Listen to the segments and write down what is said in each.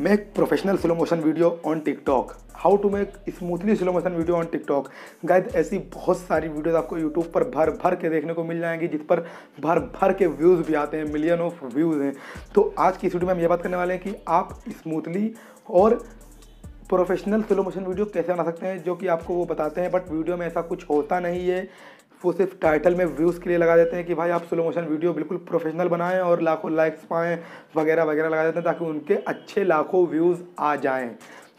make professional slow motion video on TikTok how to make smoothly slow motion video on TikTok गायद ऐसी बहुत सारी videos आपको YouTube पर भर भर के देखने को मिल जाएंगी जिस पर भर भर के व्यूज़ भी आते हैं मिलियन ऑफ व्यूज़ हैं तो आज की इस वीडियो में हम ये बात करने वाले हैं कि आप स्मूथली और प्रोफेशनल स्लो मोशन वीडियो कैसे बना सकते हैं जो कि आपको वो बताते हैं बट वीडियो में ऐसा कुछ होता नहीं है वो सिर्फ टाइटल में व्यूज़ के लिए लगा देते हैं कि भाई आप स्लो मोशन वीडियो बिल्कुल प्रोफेशनल बनाएं और लाखों लाइक्स पाएँ वगैरह वगैरह लगा देते हैं ताकि उनके अच्छे लाखों व्यूज़ आ जाएँ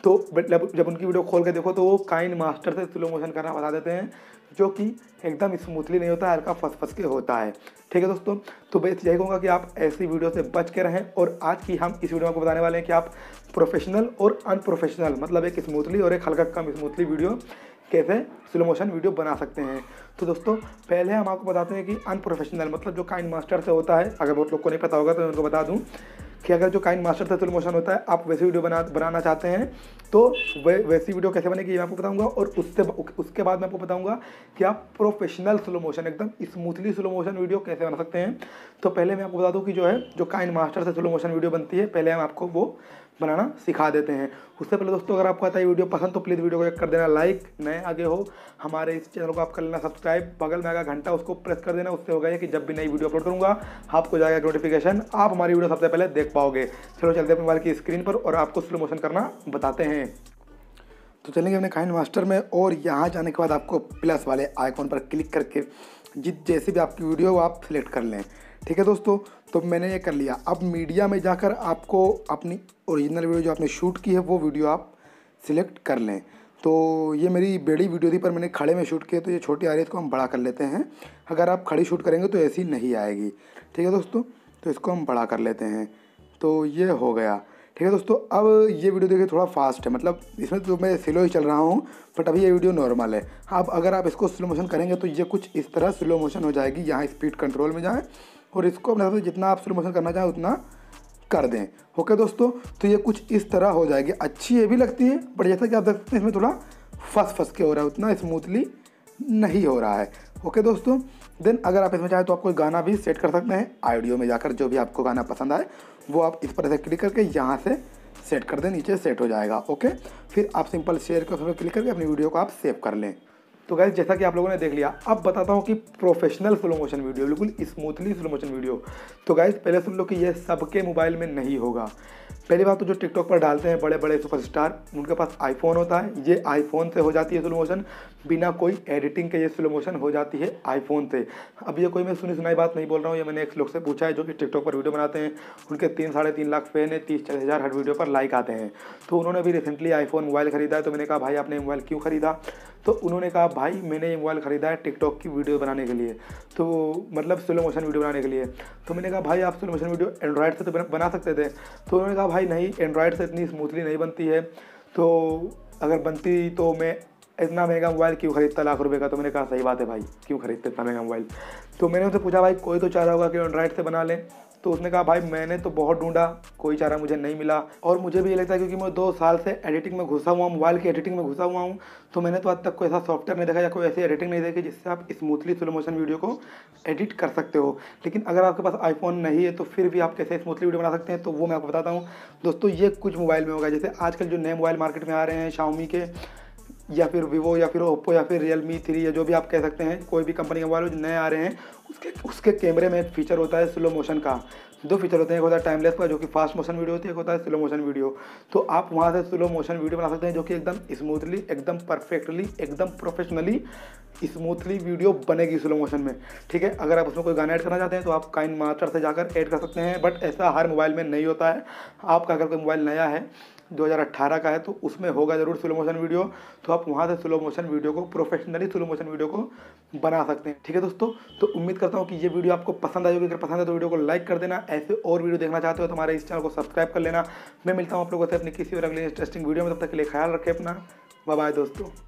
तो मतलब जब उनकी वीडियो खोल के देखो तो वो काइन मास्टर से स्लो मोशन करना बता देते हैं जो कि एकदम स्मूथली नहीं होता है हल्का फस फस के होता है ठीक है दोस्तों तो बस यही कहूँगा कि आप ऐसी वीडियो से बच के रहें और आज की हम इस वीडियो में बताने वाले हैं कि आप प्रोफेशनल और अनप्रोफेशनल मतलब एक स्मूथली और एक हल्का कम स्मूथली वीडियो कैसे स्लो मोशन वीडियो बना सकते हैं तो दोस्तों पहले हम आपको बताते हैं कि अनप्रोफेशनल मतलब जो काइंड मास्टर से होता है अगर बहुत लोग को नहीं पता होगा तो मैं उनको बता दूँ कि अगर जो काइंड मास्टर से स्लो मोशन होता है आप वैसी वीडियो बना बनाना चाहते हैं तो वै, वैसी वीडियो कैसे बनेगी मैं आपको बताऊंगा और उससे उसके बाद मैं आपको बताऊंगा कि आप प्रोफेशनल स्लो मोशन एकदम स्मूथली स्लो मोशन वीडियो कैसे बना सकते हैं तो पहले मैं आपको बता दूं कि जो है जो काइंड मास्टर से स्लो मोशन वीडियो बनती है पहले हम आपको वो बनाना सिखा देते हैं उससे पहले दोस्तों अगर आपको आता है वीडियो पसंद तो प्लीज़ वीडियो को एक कर देना लाइक नए आगे हो हमारे इस चैनल को आप कर लेना सब्सक्राइब बगल में आगे घंटा उसको प्रेस कर देना उससे होगा कि जब भी नई वीडियो अपलोड करूँगा आपको जाएगा नोटिफिकेशन आप हमारी वीडियो सबसे पहले देख पाओगे चलो चलते अपने मोबाइल की स्क्रीन पर और आपको स्लो मोशन करना बताते हैं तो चलेंगे अपने काइन मास्टर में और यहाँ जाने के बाद आपको प्लस वाले आइकॉन पर क्लिक करके जित जैसे भी आपकी वीडियो आप सिलेक्ट कर लें ठीक है दोस्तों तो मैंने ये कर लिया अब मीडिया में जाकर आपको अपनी ओरिजिनल वीडियो जो आपने शूट की है वो वीडियो आप सिलेक्ट कर लें तो ये मेरी बड़ी वीडियो थी पर मैंने खड़े में शूट किया तो ये छोटी आ रही है इसको हम बड़ा कर लेते हैं अगर आप खड़ी शूट करेंगे तो ऐसी नहीं आएगी ठीक है दोस्तों तो इसको हम बड़ा कर लेते हैं तो ये हो गया ठीक है दोस्तों अब ये वीडियो देखिए थोड़ा फास्ट है मतलब इसमें तो मैं स्लो ही चल रहा हूँ बट अभी ये वीडियो नॉर्मल है अब अगर आप इसको स्लो मोशन करेंगे तो ये कुछ इस तरह स्लो मोशन हो जाएगी यहाँ स्पीड कंट्रोल में जाएँ और इसको अपने हिसाब से जितना आप स्लो मोशन करना चाहें उतना कर दें ओके दोस्तों तो ये कुछ इस तरह हो जाएगी अच्छी ये भी लगती है बट जैसा कि आप देख सकते हैं इसमें थोड़ा फस फंस के हो रहा है उतना स्मूथली नहीं हो रहा है ओके दोस्तों देन अगर आप इसमें चाहें तो आप कोई गाना भी सेट कर सकते हैं आइडियो में जाकर जो भी आपको गाना पसंद आए वो आप इस पर ऐसे क्लिक करके यहाँ से सेट कर दें नीचे सेट हो जाएगा ओके फिर आप सिंपल शेयर के ऑप्शन पर क्लिक करके अपनी वीडियो को आप सेव कर लें तो गैस जैसा कि आप लोगों ने देख लिया अब बताता हूँ कि प्रोफेशनल स्लो मोशन वीडियो बिल्कुल स्मूथली स्लो मोशन वीडियो तो गैस पहले सुन लो कि यह सबके मोबाइल में नहीं होगा पहली बात तो जो टिकटॉक पर डालते हैं बड़े बड़े सुपरस्टार उनके पास आईफोन होता है ये आईफोन से हो जाती है स्लो मोशन बिना कोई एडिटिंग के ये स्लो मोशन हो जाती है आईफोन से अब ये कोई मैं सुनी सुनाई बात नहीं बोल रहा हूँ ये मैंने एक लोग से पूछा है जो कि टिकटॉक पर वीडियो बनाते हैं उनके तीन साढ़े तीन लाख फैन है तीस चालीस हज़ार हर वीडियो पर लाइक आते हैं तो उन्होंने भी रिसेंटली आईफोन मोबाइल खरीदा है तो मैंने कहा भाई आपने मोबाइल क्यों खरीदा तो उन्होंने कहा भाई मैंने ये मोबाइल ख़रीदा है टिकटॉक की वीडियो बनाने के लिए तो मतलब स्लो मोशन वीडियो बनाने के लिए तो मैंने कहा भाई आप स्लो मोशन वीडियो एंड्रॉयड से तो बना सकते थे तो उन्होंने कहा भाई नहीं एंड्रॉयड से इतनी स्मूथली नहीं बनती है तो अगर बनती तो मैं इतना महंगा मोबाइल क्यों खरीदता लाख रुपए का तो मैंने कहा सही बात है भाई क्यों खरीदते इतना महंगा मोबाइल तो मैंने उनसे पूछा भाई कोई तो रहा होगा कि एंड्रॉइड से बना लें तो उसने कहा भाई मैंने तो बहुत ढूंढा कोई चारा मुझे नहीं मिला और मुझे भी ये लगता है क्योंकि मैं दो साल से एडिटिंग में घुसा हुआ हूँ मोबाइल की एडिटिंग में घुसा हुआ हूँ तो मैंने तो आज तक कोई ऐसा सॉफ्टवेयर नहीं देखा या कोई ऐसी एडिटिंग नहीं देखी जिससे आप स्मूथली स्लो मोशन वीडियो को एडिट कर सकते हो लेकिन अगर आपके पास आईफोन नहीं है तो फिर भी आप कैसे स्मूथली वीडियो बना सकते हैं तो वो मैं आपको बताता हूँ दोस्तों ये कुछ मोबाइल में होगा जैसे आजकल जो नए मोबाइल मार्केट में आ रहे हैं शाउमी के या फिर वीवो या फिर ओप्पो या फिर रियल मी थ्री या जो भी आप कह सकते हैं कोई भी कंपनी के मोबाइल जो नए आ रहे हैं उसके उसके कैमरे में एक फीचर होता है स्लो मोशन का दो फीचर होते हैं एक होता है टाइमलेस का जो कि फास्ट मोशन वीडियो होती है एक होता है स्लो मोशन वीडियो तो आप वहाँ से स्लो मोशन वीडियो बना सकते हैं जो कि एकदम स्मूथली एकदम परफेक्टली एकदम प्रोफेशनली स्मूथली वीडियो बनेगी स्लो मोशन में ठीक है अगर आप उसमें कोई गाना ऐड करना चाहते हैं तो आप काइन मास्टर से जाकर ऐड कर सकते हैं बट ऐसा हर मोबाइल में नहीं होता है आपका अगर कोई मोबाइल नया है 2018 का है तो उसमें होगा ज़रूर स्लो मोशन वीडियो तो आप वहाँ से स्लो मोशन वीडियो को प्रोफेशनली स्लो मोशन वीडियो को बना सकते हैं ठीक है दोस्तों तो उम्मीद करता हूँ कि ये वीडियो आपको पसंद आई होगी अगर पसंद है तो वीडियो को लाइक कर देना ऐसे और वीडियो देखना चाहते हो तो हमारे इस चैनल को सब्सक्राइब कर लेना मैं मिलता हूँ आप लोगों से अपनी किसी और अगले इंटरेस्टिंग वीडियो में तब तक के लिए ख्याल रखें अपना बाय दोस्तों